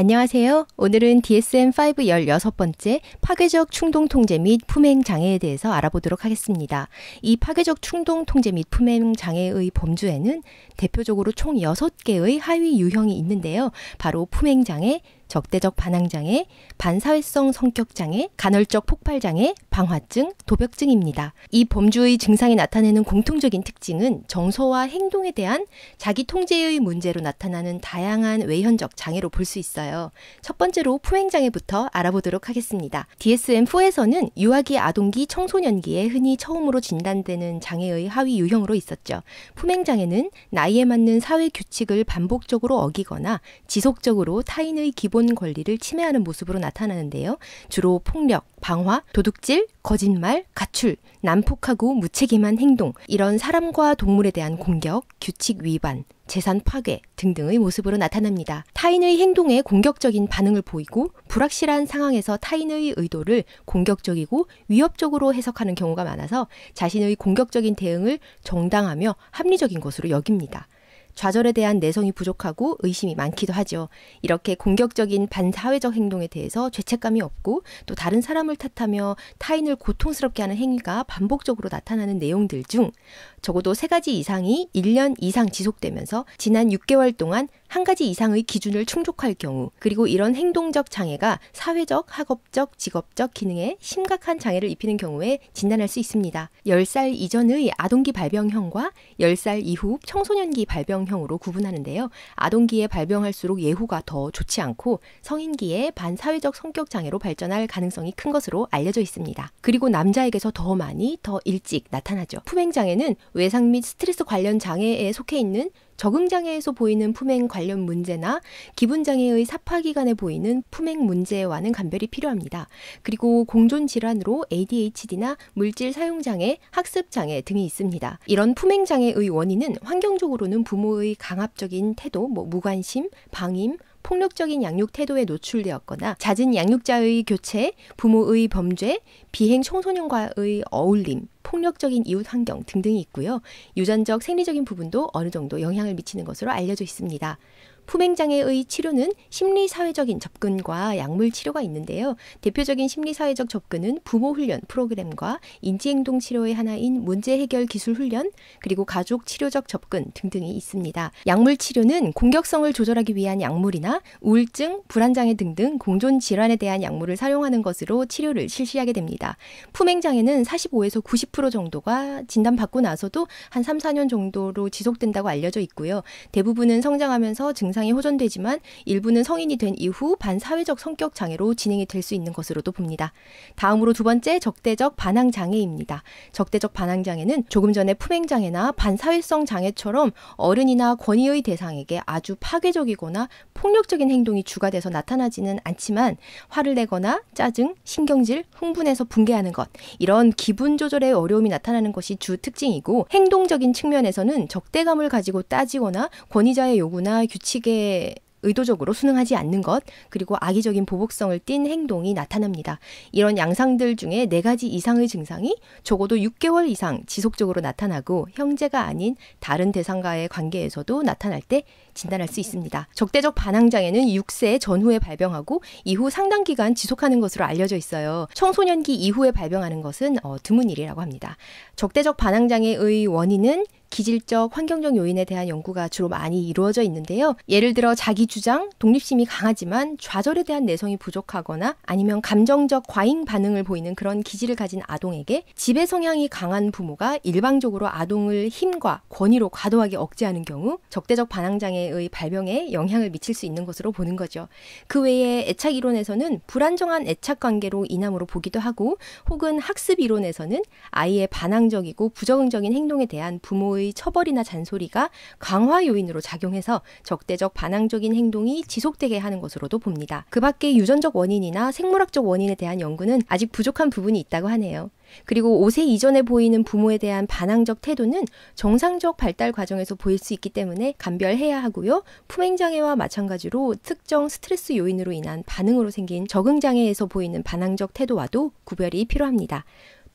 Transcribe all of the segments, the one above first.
안녕하세요. 오늘은 DSM-5 16번째 파괴적 충동 통제 및 품행 장애에 대해서 알아보도록 하겠습니다. 이 파괴적 충동 통제 및 품행 장애의 범주에는 대표적으로 총 6개의 하위 유형이 있는데요. 바로 품행 장애, 적대적 반항장애, 반사회성 성격장애, 간헐적 폭발장애, 방화증, 도벽증입니다. 이 범주의 증상이 나타내는 공통적인 특징은 정서와 행동에 대한 자기 통제의 문제로 나타나는 다양한 외현적 장애로 볼 수 있어요. 첫 번째로 포행장애부터 알아보도록 하겠습니다. DSM-4에서는 유아기, 아동기, 청소년기에 흔히 처음으로 진단되는 장애의 하위 유형으로 있었죠. 포행장애는 나이에 맞는 사회 규칙을 반복적으로 어기거나 지속적으로 타인의 기본 기본 권리를 침해하는 모습으로 나타나는데요. 주로 폭력, 방화, 도둑질, 거짓말, 가출, 난폭하고 무책임한 행동, 이런 사람과 동물에 대한 공격, 규칙 위반, 재산 파괴 등등의 모습으로 나타납니다. 타인의 행동에 공격적인 반응을 보이고 불확실한 상황에서 타인의 의도를 공격적이고 위협적으로 해석하는 경우가 많아서 자신의 공격적인 대응을 정당하며 합리적인 것으로 여깁니다. 좌절에 대한 내성이 부족하고 의심이 많기도 하죠. 이렇게 공격적인 반사회적 행동에 대해서 죄책감이 없고 또 다른 사람을 탓하며 타인을 고통스럽게 하는 행위가 반복적으로 나타나는 내용들 중 적어도 세 가지 이상이 1년 이상 지속되면서 지난 6개월 동안 한 가지 이상의 기준을 충족할 경우 그리고 이런 행동적 장애가 사회적, 학업적, 직업적 기능에 심각한 장애를 입히는 경우에 진단할 수 있습니다. 10살 이전의 아동기 발병형과 10살 이후 청소년기 발병형으로 구분하는데요. 아동기에 발병할수록 예후가 더 좋지 않고 성인기에 반사회적 성격 장애로 발전할 가능성이 큰 것으로 알려져 있습니다. 그리고 남자에게서 더 많이 더 일찍 나타나죠. 품행 장애는 외상 및 스트레스 관련 장애에 속해 있는 적응장애에서 보이는 품행 관련 문제나 기분장애의 사파기관에 보이는 품행 문제와는 감별이 필요합니다. 그리고 공존질환으로 ADHD나 물질 사용장애, 학습장애 등이 있습니다. 이런 품행장애의 원인은 환경적으로는 부모의 강압적인 태도, 뭐 무관심, 방임, 폭력적인 양육 태도에 노출되었거나 잦은 양육자의 교체, 부모의 범죄, 비행 청소년과의 어울림, 폭력적인 이웃 환경 등등이 있고요. 유전적 생리적인 부분도 어느 정도 영향을 미치는 것으로 알려져 있습니다. 품행장애의 치료는 심리사회적인 접근과 약물 치료가 있는데요. 대표적인 심리사회적 접근은 부모 훈련 프로그램과 인지행동 치료의 하나인 문제 해결 기술 훈련, 그리고 가족 치료적 접근 등등이 있습니다. 약물 치료는 공격성을 조절하기 위한 약물이나 우울증, 불안장애 등등 공존 질환에 대한 약물을 사용하는 것으로 치료를 실시하게 됩니다. 품행장애는 45에서 90% 정도가 진단받고 나서도 한 3, 4년 정도로 지속된다고 알려져 있고요. 대부분은 성장하면서 증상 증상이 호전되지만 일부는 성인이 된 이후 반사회적 성격 장애로 진행이 될 수 있는 것으로도 봅니다. 다음으로 두 번째 적대적 반항 장애입니다. 적대적 반항 장애는 조금 전에 품행 장애나 반사회성 장애처럼 어른이나 권위의 대상에게 아주 파괴적이거나 폭력적인 행동이 주가 돼서 나타나지는 않지만 화를 내거나 짜증, 신경질, 흥분해서 붕괴하는 것 이런 기분 조절에 어려움이 나타나는 것이 주 특징이고 행동적인 측면에서는 적대감을 가지고 따지거나 권위자의 요구나 규칙에 적에 의도적으로 순응하지 않는 것, 그리고 악의적인 보복성을 띤 행동이 나타납니다. 이런 양상들 중에 네 가지 이상의 증상이 적어도 6개월 이상 지속적으로 나타나고 형제가 아닌 다른 대상과의 관계에서도 나타날 때 진단할 수 있습니다. 적대적 반항장애는 6세 전후에 발병하고 이후 상당 기간 지속하는 것으로 알려져 있어요. 청소년기 이후에 발병하는 것은 어, 드문 일이라고 합니다. 적대적 반항장애의 원인은 기질적, 환경적 요인에 대한 연구가 주로 많이 이루어져 있는데요. 예를 들어 자기 주장, 독립심이 강하지만 좌절에 대한 내성이 부족하거나 아니면 감정적 과잉 반응을 보이는 그런 기질을 가진 아동에게 지배 성향이 강한 부모가 일방적으로 아동을 힘과 권위로 과도하게 억제하는 경우 적대적 반항장애의 발병에 영향을 미칠 수 있는 것으로 보는 거죠. 그 외에 애착 이론에서는 불안정한 애착 관계로 인함으로 보기도 하고 혹은 학습 이론에서는 아이의 반항적이고 부적응적인 행동에 대한 부모의 부모의 처벌이나 잔소리가 강화 요인으로 작용해서 적대적 반항적인 행동이 지속되게 하는 것으로도 봅니다. 그 밖에 유전적 원인이나 생물학적 원인에 대한 연구는 아직 부족한 부분이 있다고 하네요. 그리고 5세 이전에 보이는 부모에 대한 반항적 태도는 정상적 발달 과정에서 보일 수 있기 때문에 감별해야 하고요. 품행장애와 마찬가지로 특정 스트레스 요인으로 인한 반응으로 생긴 적응장애에서 보이는 반항적 태도와도 구별이 필요합니다.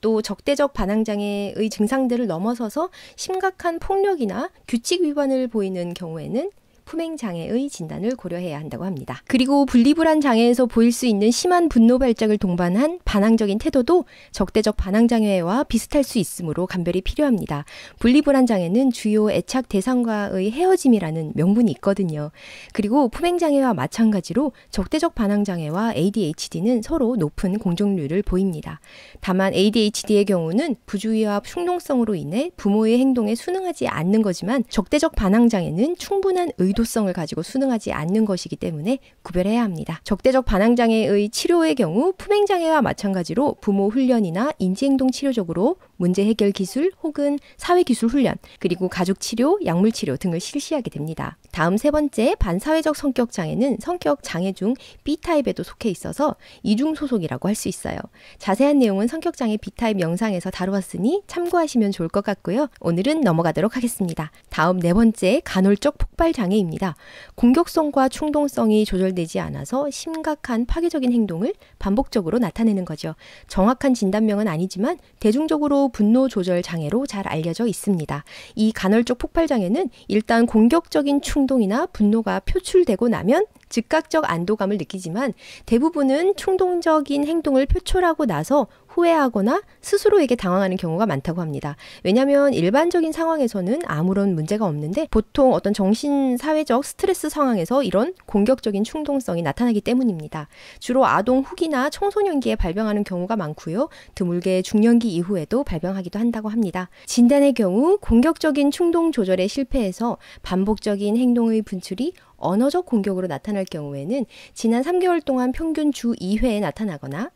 또 적대적 반항장애의 증상들을 넘어서서 심각한 폭력이나 규칙 위반을 보이는 경우에는 품행 장애의 진단을 고려해야 한다고 합니다. 그리고 분리불안 장애에서 보일 수 있는 심한 분노 발작을 동반한 반항적인 태도도 적대적 반항 장애와 비슷할 수 있으므로 감별이 필요합니다. 분리불안 장애는 주요 애착 대상과의 헤어짐이라는 명분이 있거든요. 그리고 품행 장애와 마찬가지로 적대적 반항 장애와 ADHD는 서로 높은 공정률을 보입니다. 다만 ADHD의 경우는 부주의와 충동성으로 인해 부모의 행동에 순응하지 않는 거지만 적대적 반항 장애는 충분한 의 의도성을 가지고 수능하지 않는 것이기 때문에 구별해야 합니다. 적대적 반항장애의 치료의 경우 품행장애와 마찬가지로 부모 훈련이나 인지행동 치료적으로 문제 해결 기술 혹은 사회 기술 훈련, 그리고 가족 치료, 약물 치료 등을 실시하게 됩니다. 다음 세 번째 반사회적 성격 장애는 성격 장애 중 B타입에도 속해 있어서 이중 소속이라고 할 수 있어요. 자세한 내용은 성격 장애 B타입 영상에서 다루었으니 참고하시면 좋을 것 같고요. 오늘은 넘어가도록 하겠습니다. 다음 네 번째 간헐적 폭발 장애입니다. 공격성과 충동성이 조절되지 않아서 심각한 파괴적인 행동을 반복적으로 나타내는 거죠. 정확한 진단명은 아니지만 대중적으로 분노 조절 장애로 잘 알려져 있습니다. 이 간헐적 폭발 장애는 일단 공격적인 충동이나 분노가 표출되고 나면 즉각적 안도감을 느끼지만 대부분은 충동적인 행동을 표출하고 나서 후회하거나 스스로에게 당황하는 경우가 많다고 합니다. 왜냐하면 일반적인 상황에서는 아무런 문제가 없는데 보통 어떤 정신사회적 스트레스 상황에서 이런 공격적인 충동성이 나타나기 때문입니다. 주로 아동 후기나 청소년기에 발병하는 경우가 많고요. 드물게 중년기 이후에도 발병하기도 한다고 합니다. 진단의 경우 공격적인 충동 조절에 실패해서 반복적인 행동의 분출이 언어적 공격으로 나타날 경우에는 지난 3개월 동안 평균 주 2회에 나타나거나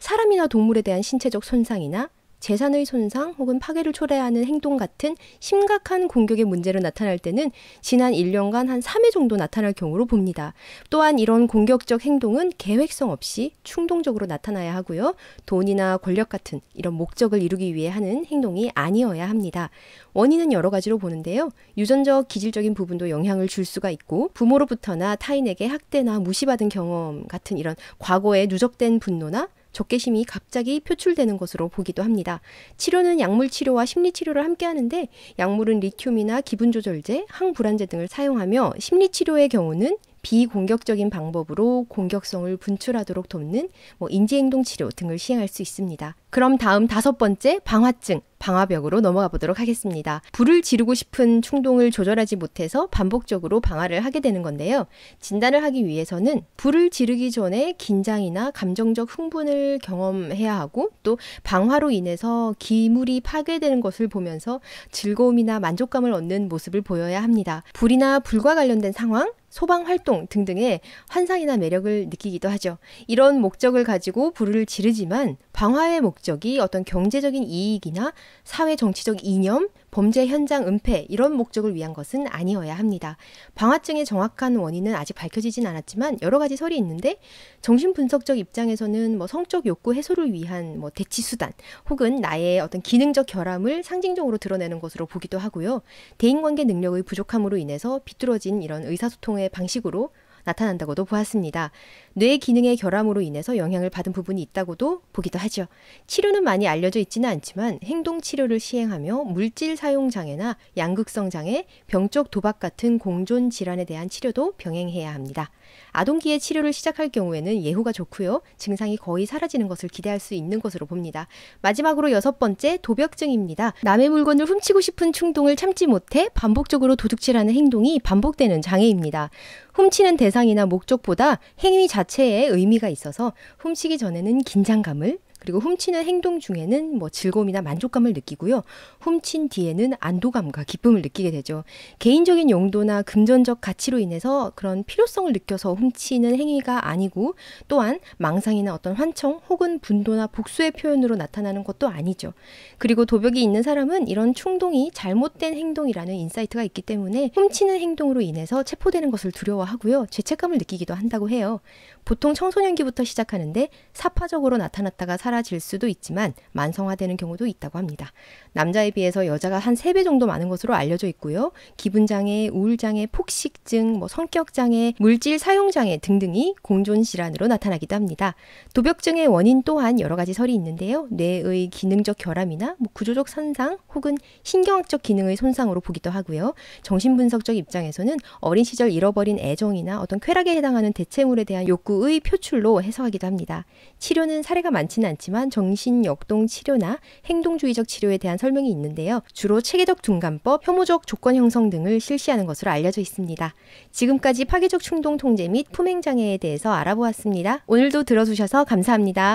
사람이나 동물에 대한 신체적 손상이나 재산의 손상 혹은 파괴를 초래하는 행동 같은 심각한 공격의 문제로 나타날 때는 지난 1년간 한 3회 정도 나타날 경우로 봅니다. 또한 이런 공격적 행동은 계획성 없이 충동적으로 나타나야 하고요. 돈이나 권력 같은 이런 목적을 이루기 위해 하는 행동이 아니어야 합니다. 원인은 여러 가지로 보는데요. 유전적 기질적인 부분도 영향을 줄 수가 있고 부모로부터나 타인에게 학대나 무시받은 경험 같은 이런 과거에 누적된 분노나 적개심이 갑자기 표출되는 것으로 보기도 합니다. 치료는 약물 치료와 심리 치료를 함께 하는데 약물은 리튬이나 기분 조절제, 항불안제 등을 사용하며 심리 치료의 경우는 비공격적인 방법으로 공격성을 분출하도록 돕는 뭐 인지행동 치료 등을 시행할 수 있습니다. 그럼 다음 다섯 번째 방화증, 방화벽으로 넘어가 보도록 하겠습니다. 불을 지르고 싶은 충동을 조절하지 못해서 반복적으로 방화를 하게 되는 건데요. 진단을 하기 위해서는 불을 지르기 전에 긴장이나 감정적 흥분을 경험해야 하고 또 방화로 인해서 기물이 파괴되는 것을 보면서 즐거움이나 만족감을 얻는 모습을 보여야 합니다. 불이나 불과 관련된 상황, 소방 활동 등등의 환상이나 매력을 느끼기도 하죠. 이런 목적을 가지고 불을 지르지만 방화의 목적이 어떤 경제적인 이익이나 사회 정치적 이념 범죄 현장 은폐 이런 목적을 위한 것은 아니어야 합니다. 방화증의 정확한 원인은 아직 밝혀지진 않았지만 여러 가지 설이 있는데 정신분석적 입장에서는 뭐 성적 욕구 해소를 위한 뭐 대치 수단 혹은 나의 어떤 기능적 결함을 상징적으로 드러내는 것으로 보기도 하고요. 대인관계 능력의 부족함으로 인해서 비뚤어진 이런 의사소통의 방식으로 나타난다고도 보았습니다. 뇌 기능의 결함으로 인해서 영향을 받은 부분이 있다고도 보기도 하죠. 치료는 많이 알려져 있지는 않지만 행동 치료를 시행하며 물질 사용 장애나 양극성 장애, 병적 도박 같은 공존 질환에 대한 치료도 병행해야 합니다. 아동기의 치료를 시작할 경우에는 예후가 좋고요. 증상이 거의 사라지는 것을 기대할 수 있는 것으로 봅니다. 마지막으로 여섯 번째 도벽증입니다. 남의 물건을 훔치고 싶은 충동을 참지 못해 반복적으로 도둑질하는 행동이 반복되는 장애입니다. 훔치는 대상이나 목적보다 행위 자체에 의미가 있어서 훔치기 전에는 긴장감을 그리고 훔치는 행동 중에는 뭐 즐거움이나 만족감을 느끼고요. 훔친 뒤에는 안도감과 기쁨을 느끼게 되죠. 개인적인 용도나 금전적 가치로 인해서 그런 필요성을 느껴서 훔치는 행위가 아니고 또한 망상이나 어떤 환청 혹은 분도나 복수의 표현으로 나타나는 것도 아니죠. 그리고 도벽이 있는 사람은 이런 충동이 잘못된 행동이라는 인사이트가 있기 때문에 훔치는 행동으로 인해서 체포되는 것을 두려워하고요. 죄책감을 느끼기도 한다고 해요. 보통 청소년기부터 시작하는데 사파적으로 나타났다가 사라 사라질 수도 있지만 만성화되는 경우도 있다고 합니다. 남자에 비해서 여자가 한3배 정도 많은 것으로 알려져 있고요. 기분장애, 우울장애, 폭식증, 뭐 성격장애, 물질 사용장애 등등이 공존질환으로 나타나기도 합니다. 도벽증의 원인 또한 여러 가지 설이 있는데요. 뇌의 기능적 결함이나 뭐 구조적 손상 혹은 신경학적 기능의 손상으로 보기도 하고요. 정신분석적 입장에서는 어린 시절 잃어버린 애정이나 어떤 쾌락에 해당하는 대체물에 대한 욕구의 표출로 해석하기도 합니다. 치료는 사례가 많지는 않지만 않지만 정신역동 치료나 행동주의적 치료에 대한 설명이 있는데요. 주로 체계적 둔감법, 혐오적 조건 형성 등을 실시하는 것으로 알려져 있습니다. 지금까지 파괴적 충동 통제 및 품행장애에 대해서 알아보았습니다. 오늘도 들어주셔서 감사합니다.